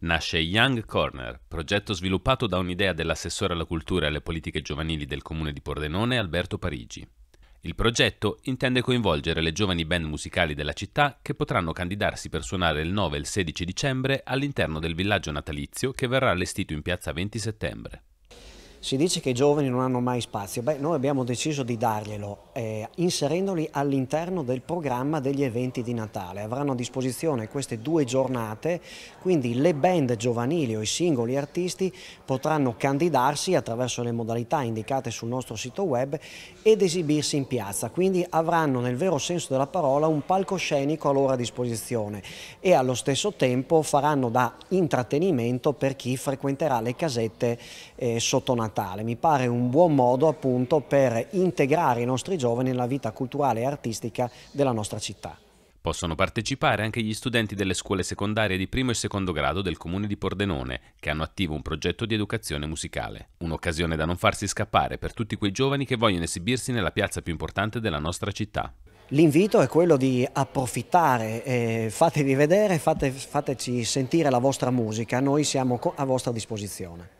nasce Young Corner, progetto sviluppato da un'idea dell'assessore alla cultura e alle politiche giovanili del comune di Pordenone Alberto Parigi. Il progetto intende coinvolgere le giovani band musicali della città che potranno candidarsi per suonare il 9 e il 16 dicembre all'interno del villaggio natalizio che verrà allestito in piazza 20 settembre. Si dice che i giovani non hanno mai spazio, beh noi abbiamo deciso di darglielo eh, inserendoli all'interno del programma degli eventi di Natale. Avranno a disposizione queste due giornate, quindi le band giovanili o i singoli artisti potranno candidarsi attraverso le modalità indicate sul nostro sito web ed esibirsi in piazza, quindi avranno nel vero senso della parola un palcoscenico a loro a disposizione e allo stesso tempo faranno da intrattenimento per chi frequenterà le casette eh, sotto Natale. Natale. Mi pare un buon modo appunto per integrare i nostri giovani nella vita culturale e artistica della nostra città. Possono partecipare anche gli studenti delle scuole secondarie di primo e secondo grado del comune di Pordenone, che hanno attivo un progetto di educazione musicale. Un'occasione da non farsi scappare per tutti quei giovani che vogliono esibirsi nella piazza più importante della nostra città. L'invito è quello di approfittare, eh, fatevi vedere, fate, fateci sentire la vostra musica, noi siamo a vostra disposizione.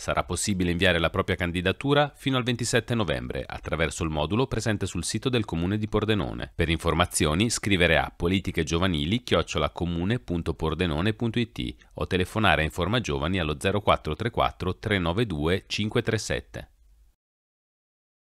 Sarà possibile inviare la propria candidatura fino al 27 novembre attraverso il modulo presente sul sito del Comune di Pordenone. Per informazioni scrivere a politichegiovanili-comune.pordenone.it o telefonare in forma Giovani allo 0434 392 537.